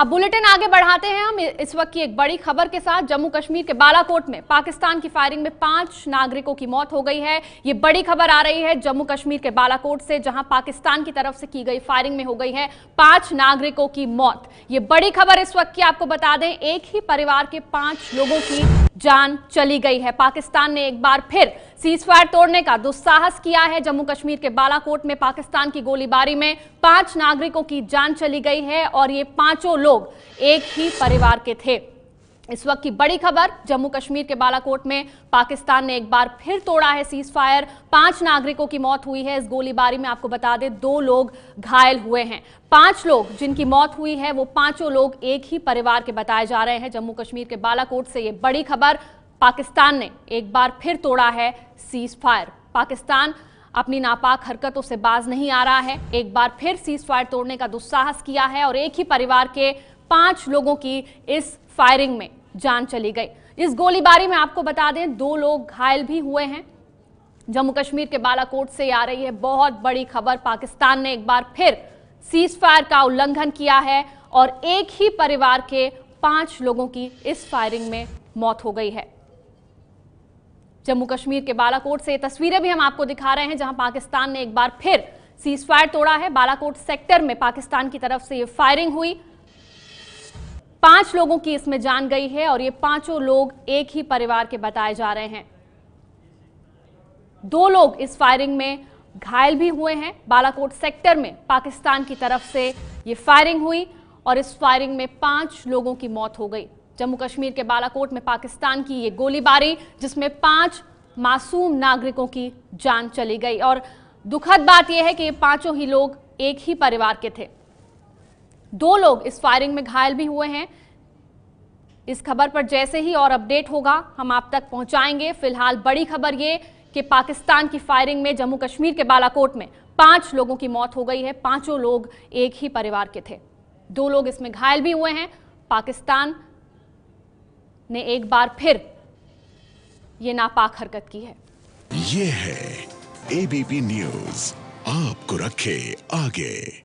अब बुलेटिन आगे बढ़ाते हैं हम इस वक्त की एक बड़ी खबर के साथ जम्मू कश्मीर के बालाकोट में पाकिस्तान की फायरिंग में पांच नागरिकों की मौत हो गई है ये बड़ी खबर आ रही है जम्मू कश्मीर के बालाकोट से जहां पाकिस्तान की तरफ से की गई फायरिंग में हो गई है पांच नागरिकों की मौत ये बड़ी खबर इस वक्त की आपको बता दें एक ही परिवार के पांच लोगों की जान चली गई है पाकिस्तान ने एक बार फिर सीजफायर तोड़ने का दुस्साहस किया है जम्मू कश्मीर के बालाकोट में पाकिस्तान की गोलीबारी में पांच नागरिकों की जान चली गई है और ये पांचों लोग एक ही परिवार के थे इस वक्त की बड़ी खबर जम्मू कश्मीर के बालाकोट में पाकिस्तान ने एक बार फिर तोड़ा है सीज फायर पांच नागरिकों की मौत हुई है इस गोलीबारी में आपको बता दें दो लोग घायल हुए हैं पांच लोग जिनकी मौत हुई है वो पांचों लोग एक ही परिवार के बताए जा रहे हैं जम्मू कश्मीर के बालाकोट से ये बड़ी खबर पाकिस्तान ने एक बार फिर तोड़ा है सीज फायर पाकिस्तान अपनी नापाक हरकतों से बाज नहीं आ रहा है एक बार फिर सीज फायर तोड़ने का दुस्साहस किया है और एक ही परिवार के पांच लोगों की इस फायरिंग में जान चली गई इस गोलीबारी में आपको बता दें दो लोग घायल भी हुए हैं जम्मू कश्मीर के बालाकोट से आ रही है बहुत बड़ी खबर पाकिस्तान ने एक बार फिर सीज फायर का उल्लंघन किया है और एक ही परिवार के पांच लोगों की इस फायरिंग में मौत हो गई है जम्मू कश्मीर के बालाकोट से तस्वीरें भी हम आपको दिखा रहे हैं जहां पाकिस्तान ने एक बार फिर सीज फायर तोड़ा है बालाकोट सेक्टर में पाकिस्तान की तरफ से ये फायरिंग हुई पांच लोगों की इसमें जान गई है और ये पांचों लोग एक ही परिवार के बताए जा रहे हैं दो लोग इस फायरिंग में घायल भी हुए हैं बालाकोट सेक्टर में पाकिस्तान की तरफ से ये फायरिंग हुई और इस फायरिंग में पांच लोगों की मौत हो गई जम्मू कश्मीर के बालाकोट में पाकिस्तान की ये गोलीबारी जिसमें पांच मासूम नागरिकों की जान चली गई और दुखद बात यह है कि ये पांचों ही लोग एक ही परिवार के थे दो लोग इस फायरिंग में घायल भी हुए हैं इस खबर पर जैसे ही और अपडेट होगा हम आप तक पहुंचाएंगे फिलहाल बड़ी खबर ये कि पाकिस्तान की फायरिंग में जम्मू कश्मीर के बालाकोट में पांच लोगों की मौत हो गई है पांचों लोग एक ही परिवार के थे दो लोग इसमें घायल भी हुए हैं पाकिस्तान ने एक बार फिर ये नापाक हरकत की है ये है एबीपी न्यूज आपको रखे आगे